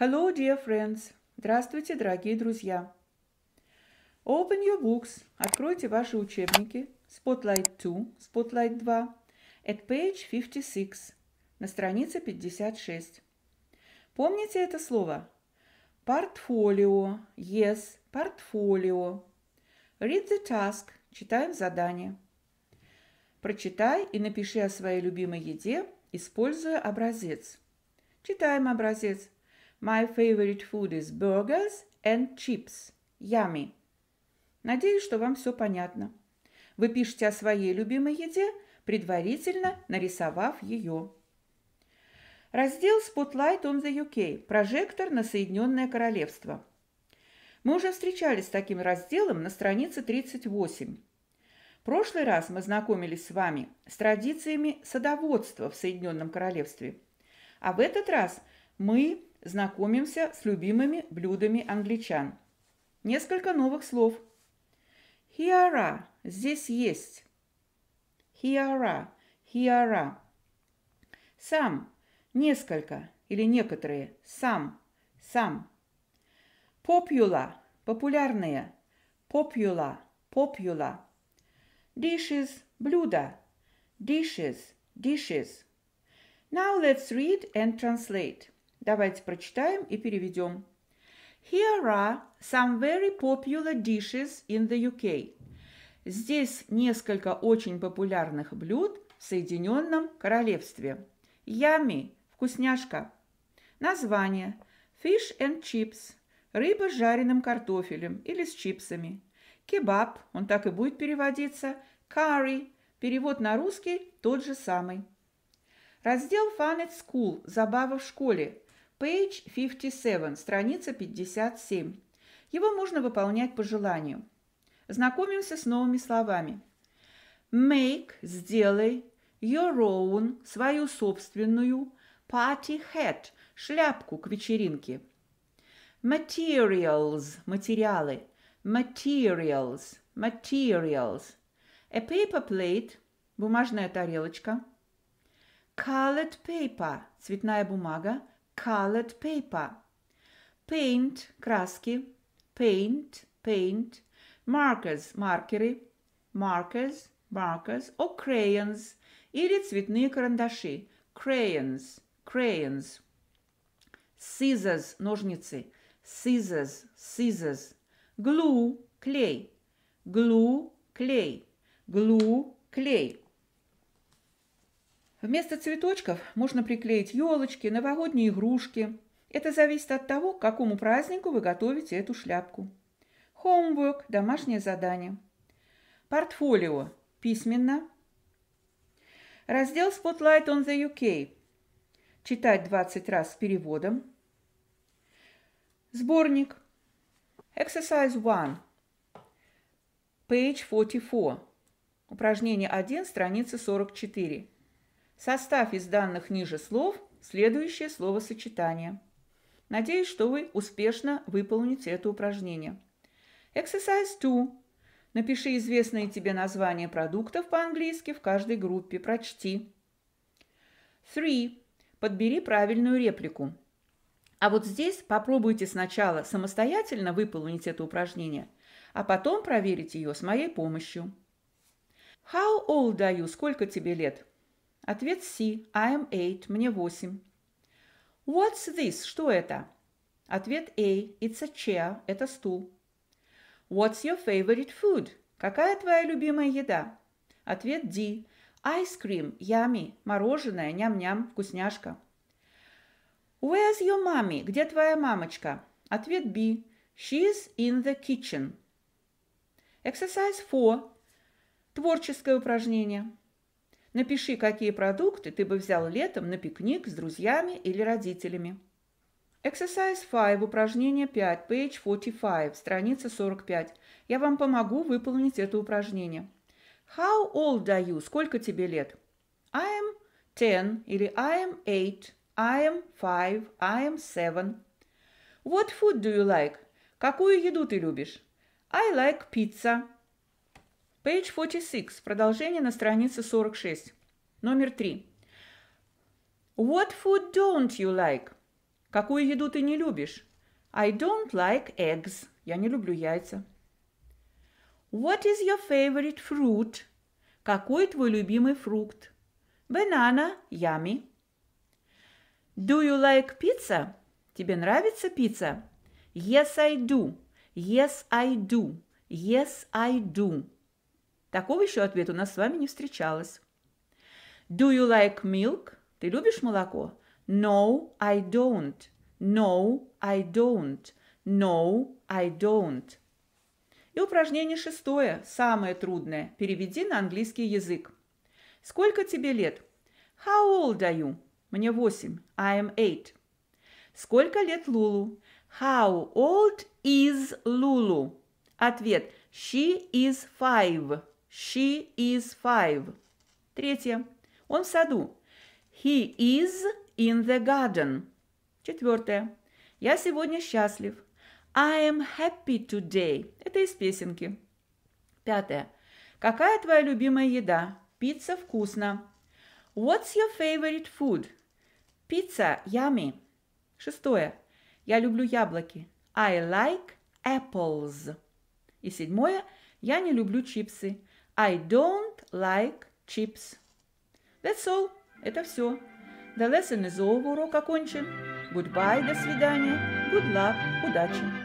Hello, dear friends. Здравствуйте, дорогие друзья. Open your books. Откройте ваши учебники. Spotlight 2, Spotlight 2. At page 56. На странице 56. Помните это слово? Портфолио. Yes, портфолио. Read the task. Читаем задание. Прочитай и напиши о своей любимой еде, используя образец. Читаем образец. My favorite food is burgers and chips. Yummy. Надеюсь, что вам все понятно. Вы пишете о своей любимой еде, предварительно нарисовав ее. Раздел Spotlight on the UK – прожектор на Соединенное Королевство. Мы уже встречались с таким разделом на странице 38. В прошлый раз мы знакомились с вами с традициями садоводства в Соединенном Королевстве. А в этот раз мы Знакомимся с любимыми блюдами англичан. Несколько новых слов. Хиара – здесь есть. Хиара, хиара. Сам – несколько или некоторые. Сам, сам. Попюла – популярные. Попюла, попюла. Dishes – блюда. Dishes, dishes. Now let's read and translate. Давайте прочитаем и переведем. Here are some very popular dishes in the UK. Здесь несколько очень популярных блюд в Соединенном Королевстве. Ями – вкусняшка. Название – fish and chips – рыба с жареным картофелем или с чипсами. Кебаб – он так и будет переводиться. Curry – перевод на русский тот же самый. Раздел Fun at School – забава в школе Page 57, страница 57. Его можно выполнять по желанию. Знакомимся с новыми словами. Make – сделай, your own – свою собственную, party hat – шляпку к вечеринке. Materials – материалы, materials – materials. A paper plate – бумажная тарелочка. Colored paper – цветная бумага. colored paper. Paint, краски, paint, paint, markers, маркеры, markers, markers, or oh, crayons, или цветные карандаши, crayons, crayons. Scissors, ножницы, scissors, scissors. Glue, клей, glue, клей, glue, клей. Вместо цветочков можно приклеить елочки, новогодние игрушки. Это зависит от того, к какому празднику вы готовите эту шляпку. Homework – домашнее задание. Портфолио – письменно. Раздел Spotlight on the UK. Читать 20 раз с переводом. Сборник. Exercise 1. Page 44. Упражнение 1, страница 44. Состав из данных ниже слов следующее словосочетание. Надеюсь, что вы успешно выполните это упражнение. Exercise 2. Напиши известные тебе названия продуктов по-английски в каждой группе. Прочти. 3. Подбери правильную реплику. А вот здесь попробуйте сначала самостоятельно выполнить это упражнение, а потом проверить ее с моей помощью. How old are you? Сколько тебе лет? Ответ C. I am eight. Мне восемь. What's this? Что это? Ответ A. It's a chair. Это стул. What's your favorite food? Какая твоя любимая еда? Ответ D. Ice cream. Yummy. Мороженое. Ням-ням. Вкусняшка. Where's your mommy? Где твоя мамочка? Ответ B. She's in the kitchen. Exercise 4. Творческое упражнение. Напиши, какие продукты ты бы взял летом на пикник с друзьями или родителями. Exercise 5, упражнение 5, page 45, страница 45. Я вам помогу выполнить это упражнение. How old are you? Сколько тебе лет? I am 10 или I am 8, I am 5, I am 7. What food do you like? Какую еду ты любишь? I like pizza. Page 46, продолжение на странице 46, номер 3. What food don't you like? Какую еду ты не любишь? I don't like eggs. Я не люблю яйца. What is your favorite fruit? Какой твой любимый фрукт? Banana, yummy. Do you like pizza? Тебе нравится пицца? Yes, I do. Yes, I do. Yes, I do. Такого еще ответа у нас с вами не встречалось. Do you like milk? Ты любишь молоко? No, I don't. No, I don't. No, I don't. И упражнение шестое, самое трудное. Переведи на английский язык. Сколько тебе лет? How old are you? Мне восемь. I am eight. Сколько лет Лулу? How old is Lulu? Ответ. She is five. She is five. Третье. Он в саду. He is in the garden. Четвертое. Я сегодня счастлив. I am happy today. Это из песенки. Пятое. Какая твоя любимая еда? Пицца вкусна. What's your favorite food? Пицца yummy. Шестое. Я люблю яблоки. I like apples. И седьмое. Я не люблю чипсы. I don't like chips. That's all. Это все. The lesson is over. Урок окончен. Goodbye. До свидания. Good luck. Удачи.